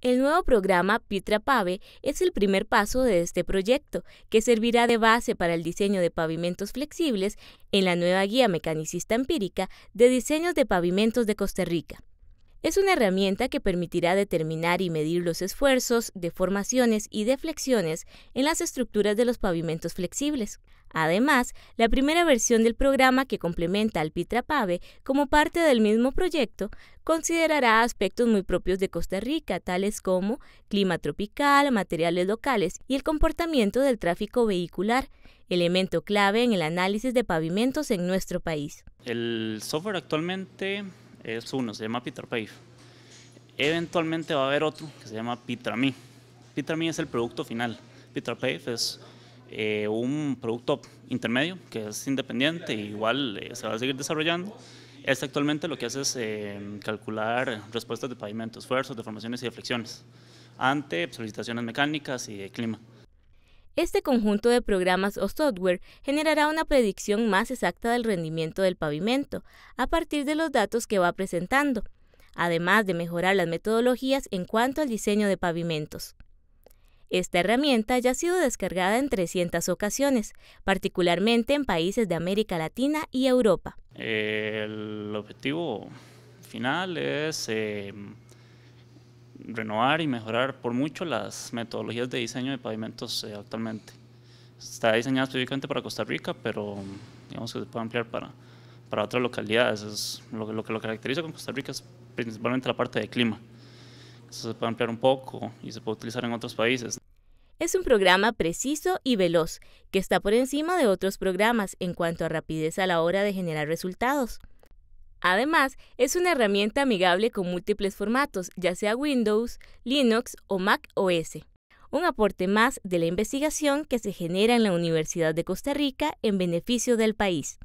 El nuevo programa Pitra Pave es el primer paso de este proyecto, que servirá de base para el diseño de pavimentos flexibles en la nueva guía mecanicista empírica de diseños de pavimentos de Costa Rica. Es una herramienta que permitirá determinar y medir los esfuerzos, deformaciones y deflexiones en las estructuras de los pavimentos flexibles. Además, la primera versión del programa que complementa al Pitrapave como parte del mismo proyecto considerará aspectos muy propios de Costa Rica, tales como clima tropical, materiales locales y el comportamiento del tráfico vehicular, elemento clave en el análisis de pavimentos en nuestro país. El software actualmente es uno, se llama Peter Eventualmente va a haber otro que se llama Peter Me. Peter es el producto final. Peter es eh, un producto intermedio que es independiente y igual eh, se va a seguir desarrollando. Este actualmente lo que hace es em, calcular respuestas de pavimento, esfuerzos, deformaciones y deflexiones ante solicitaciones mecánicas y de clima. Este conjunto de programas o software generará una predicción más exacta del rendimiento del pavimento a partir de los datos que va presentando, además de mejorar las metodologías en cuanto al diseño de pavimentos. Esta herramienta ya ha sido descargada en 300 ocasiones, particularmente en países de América Latina y Europa. el objetivo final es eh, renovar y mejorar por mucho las metodologías de diseño de pavimentos eh, actualmente. Está diseñado específicamente para Costa Rica, pero digamos que se puede ampliar para, para otras localidades. lo, lo que lo caracteriza con Costa Rica es principalmente la parte de clima. Eso se puede ampliar un poco y se puede utilizar en otros países. Es un programa preciso y veloz, que está por encima de otros programas en cuanto a rapidez a la hora de generar resultados. Además, es una herramienta amigable con múltiples formatos, ya sea Windows, Linux o Mac OS. Un aporte más de la investigación que se genera en la Universidad de Costa Rica en beneficio del país.